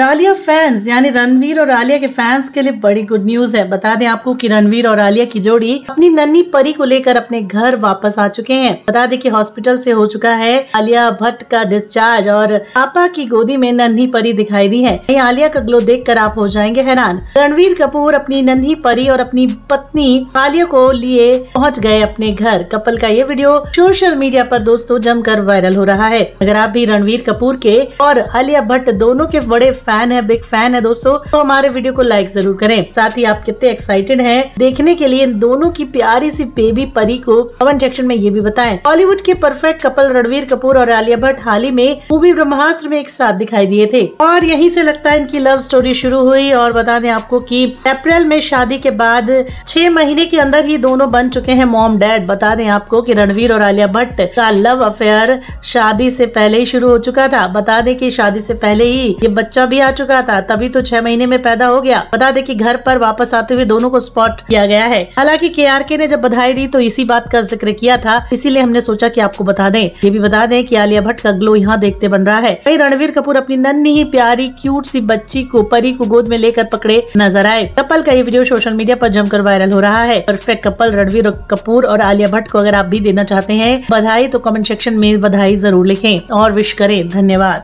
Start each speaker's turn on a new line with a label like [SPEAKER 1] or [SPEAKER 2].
[SPEAKER 1] Alia fans यानी रणवीर और आलिया के फैंस के लिए बड़ी गुड न्यूज है बता दें आपको कि रणवीर और आलिया की जोड़ी अपनी नन्ही परी को लेकर अपने घर वापस आ चुके हैं बता दें कि हॉस्पिटल से हो चुका है आलिया भट्ट का डिस्चार्ज और पापा की गोदी में नन्ही परी दिखाई दी है आलिया का ग्लो देख कर आप हो जाएंगे हैरान रणवीर कपूर अपनी नन्ही परी और अपनी पत्नी आलिया को लिए पहुँच गए अपने घर कपल का ये वीडियो सोशल मीडिया आरोप दोस्तों जमकर वायरल हो रहा है अगर आप भी रणवीर कपूर के और आलिया भट्ट दोनों के बड़े फैन है बिग फैन है दोस्तों तो हमारे वीडियो को लाइक जरूर करें साथ ही आप कितने एक्साइटेड है देखने के लिए इन दोनों की प्यारी सी बेबी परी को कमेंट सेक्शन में ये भी बताए बॉलीवुड के परफेक्ट कपल रणवीर कपूर और आलिया भट्ट हाल ही में मूवी ब्रह्मास्त्र में एक साथ दिखाई दिए थे और यही से लगता है इनकी लव स्टोरी शुरू हुई और बता दें आपको की अप्रैल में शादी के बाद छह महीने के अंदर ही दोनों बन चुके हैं मॉम डैड बता दें आपको की रणवीर और आलिया भट्ट का लव अफेयर शादी से पहले ही शुरू हो चुका था बता दें कि शादी से पहले ही ये बच्चा भी आ चुका था तभी तो छह महीने में पैदा हो गया बता दे की घर पर वापस आते हुए दोनों को स्पॉट किया गया है हालांकि के ने जब बधाई दी तो इसी बात का जिक्र किया था इसीलिए हमने सोचा की आपको बता दें ये भी बता दें की आलिया भट्ट का ग्लो यहाँ देखते बन रहा है वही रणवीर कपूर अपनी नन्नी ही प्यारी क्यूट सी बच्ची को परी को गोद में लेकर पकड़े नजर आए कपल का ये वीडियो सोशल मीडिया पर जमकर वायरल हो रहा है परफेक्ट कपल रणवीर कपूर और आलिया भट्ट को अगर आप भी देना चाहते हैं बधाई तो कमेंट सेक्शन में बधाई जरूर लिखें और विश करें धन्यवाद